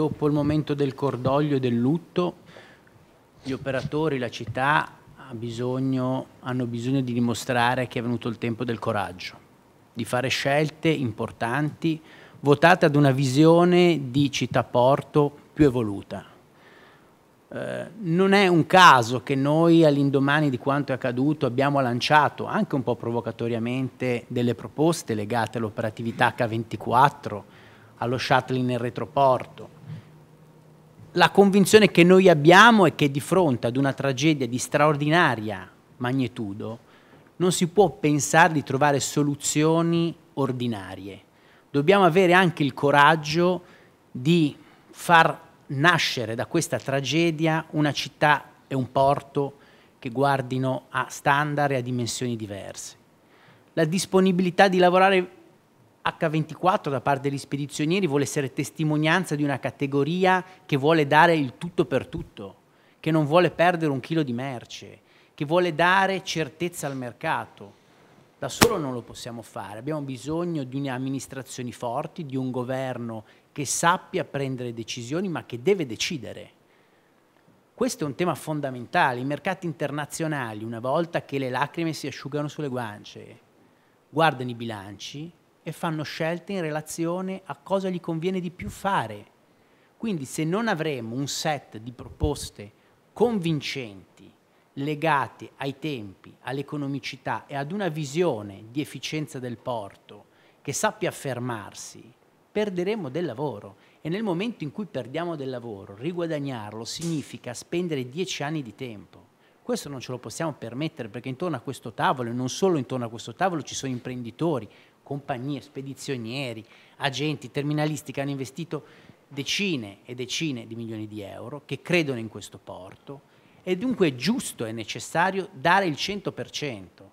dopo il momento del cordoglio e del lutto, gli operatori, la città ha bisogno, hanno bisogno di dimostrare che è venuto il tempo del coraggio, di fare scelte importanti votate ad una visione di città porto più evoluta. Eh, non è un caso che noi all'indomani di quanto è accaduto abbiamo lanciato anche un po' provocatoriamente delle proposte legate all'operatività H24, allo shuttle nel retroporto, la convinzione che noi abbiamo è che di fronte ad una tragedia di straordinaria magnitudo non si può pensare di trovare soluzioni ordinarie. Dobbiamo avere anche il coraggio di far nascere da questa tragedia una città e un porto che guardino a standard e a dimensioni diverse. La disponibilità di lavorare H24 da parte degli spedizionieri vuole essere testimonianza di una categoria che vuole dare il tutto per tutto, che non vuole perdere un chilo di merce, che vuole dare certezza al mercato. Da solo non lo possiamo fare, abbiamo bisogno di amministrazioni forti, di un governo che sappia prendere decisioni ma che deve decidere. Questo è un tema fondamentale, i mercati internazionali una volta che le lacrime si asciugano sulle guance, guardano i bilanci e fanno scelte in relazione a cosa gli conviene di più fare. Quindi se non avremo un set di proposte convincenti, legate ai tempi, all'economicità e ad una visione di efficienza del porto che sappia fermarsi, perderemo del lavoro e nel momento in cui perdiamo del lavoro, riguadagnarlo significa spendere dieci anni di tempo. Questo non ce lo possiamo permettere perché intorno a questo tavolo e non solo intorno a questo tavolo ci sono imprenditori, compagnie, spedizionieri, agenti, terminalisti che hanno investito decine e decine di milioni di euro, che credono in questo porto e dunque è giusto e necessario dare il 100%